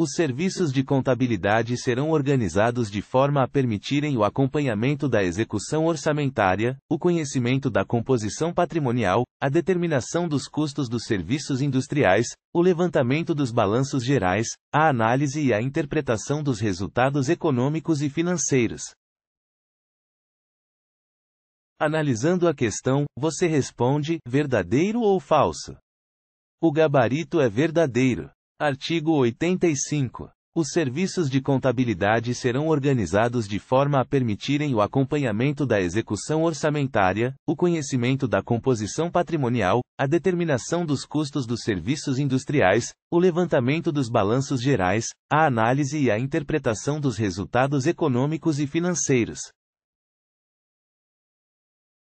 Os serviços de contabilidade serão organizados de forma a permitirem o acompanhamento da execução orçamentária, o conhecimento da composição patrimonial, a determinação dos custos dos serviços industriais, o levantamento dos balanços gerais, a análise e a interpretação dos resultados econômicos e financeiros. Analisando a questão, você responde: verdadeiro ou falso? O gabarito é verdadeiro. Artigo 85. Os serviços de contabilidade serão organizados de forma a permitirem o acompanhamento da execução orçamentária, o conhecimento da composição patrimonial, a determinação dos custos dos serviços industriais, o levantamento dos balanços gerais, a análise e a interpretação dos resultados econômicos e financeiros,